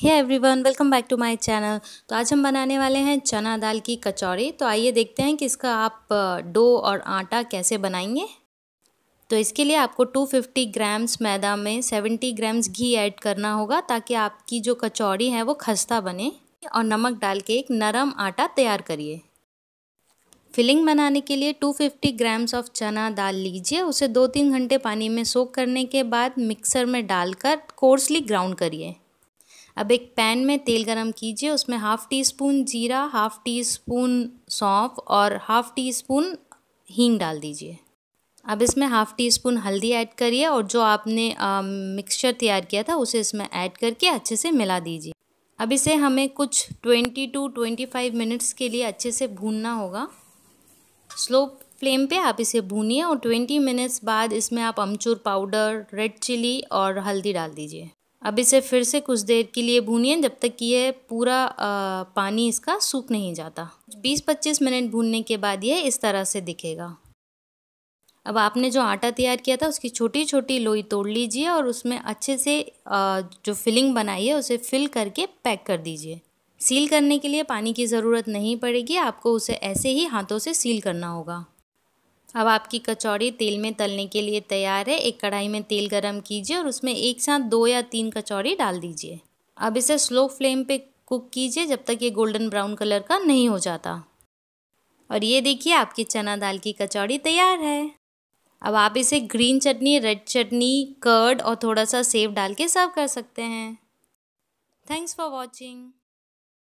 hey everyone welcome back to my channel तो आज हम बनाने वाले हैं चना दाल की कचौड़ी तो आइए देखते हैं कि इसका आप डो और आटा कैसे बनाएंगे तो इसके लिए आपको 250 ग्राम्स मैदा में 70 ग्राम्स घी ऐड करना होगा ताकि आपकी जो कचौड़ी है वो खस्ता बने और नमक डाल के एक नरम आटा तैयार करिए फिलिंग बनाने के लिए 250 ग्राम्स ऑफ चना दाल लीजिए उसे दो तीन घंटे पानी में सोख करने के बाद मिक्सर में डालकर कोर्सली ग्राउंड करिए अब एक पैन में तेल गरम कीजिए उसमें हाफ़ टी स्पून जीरा हाफ़ टी स्पून सौंफ और हाफ़ टी स्पून हींग डाल दीजिए अब इसमें हाफ़ टी स्पून हल्दी ऐड करिए और जो आपने मिक्सचर तैयार किया था उसे इसमें ऐड करके अच्छे से मिला दीजिए अब इसे हमें कुछ twenty two twenty five minutes के लिए अच्छे से भूनना होगा स्लो फ्लेम पे आप इसे भूनिए और ट्वेंटी मिनट्स बाद इसमें आप अमचूर पाउडर रेड चिली और हल्दी डाल दीजिए अब इसे फिर से कुछ देर के लिए भूनिए जब तक कि यह पूरा आ, पानी इसका सूख नहीं जाता 20-25 मिनट भूनने के बाद यह इस तरह से दिखेगा अब आपने जो आटा तैयार किया था उसकी छोटी छोटी लोई तोड़ लीजिए और उसमें अच्छे से आ, जो फिलिंग बनाई है उसे फिल करके पैक कर दीजिए सील करने के लिए पानी की ज़रूरत नहीं पड़ेगी आपको उसे ऐसे ही हाथों से सील करना होगा अब आपकी कचौड़ी तेल में तलने के लिए तैयार है एक कढ़ाई में तेल गरम कीजिए और उसमें एक साथ दो या तीन कचौड़ी डाल दीजिए अब इसे स्लो फ्लेम पे कुक कीजिए जब तक ये गोल्डन ब्राउन कलर का नहीं हो जाता और ये देखिए आपकी चना दाल की कचौड़ी तैयार है अब आप इसे green chutney red chutney curd और थोड़ा सा सेव डाल के सर्व कर सकते हैं थैंक्स फॉर वॉचिंग